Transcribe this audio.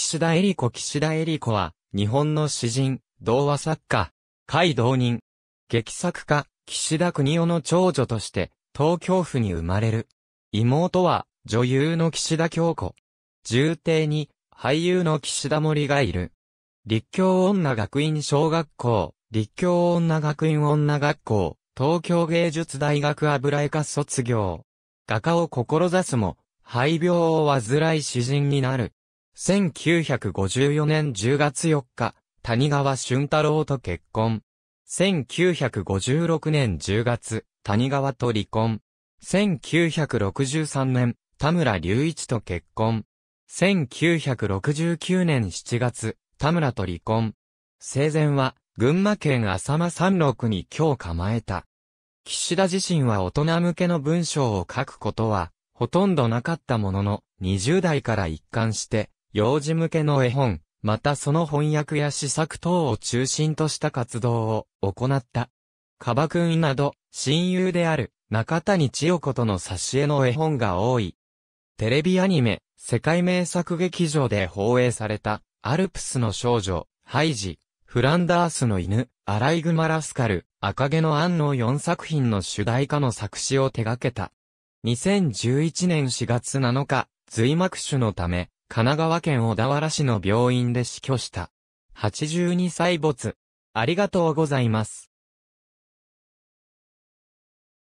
岸田恵理子岸田恵理子は、日本の詩人、童話作家、海道人、劇作家、岸田国夫の長女として、東京府に生まれる。妹は、女優の岸田京子。重邸に、俳優の岸田森がいる。立教女学院小学校、立教女学院女学校、東京芸術大学油絵科卒業。画家を志すも、肺病を患い詩人になる。1954年10月4日、谷川俊太郎と結婚。1956年10月、谷川と離婚。1963年、田村隆一と結婚。1969年7月、田村と離婚。生前は、群馬県浅間山麓に今日構えた。岸田自身は大人向けの文章を書くことは、ほとんどなかったものの、20代から一貫して、幼児向けの絵本、またその翻訳や試作等を中心とした活動を行った。カバクンなど、親友である中谷千代子との挿絵の絵本が多い。テレビアニメ、世界名作劇場で放映された、アルプスの少女、ハイジ、フランダースの犬、アライグマラスカル、赤毛のアンの4作品の主題歌の作詞を手掛けた。2011年4月7日、髄膜腫のため、神奈川県小田原市の病院で死去した。82歳没。ありがとうございます。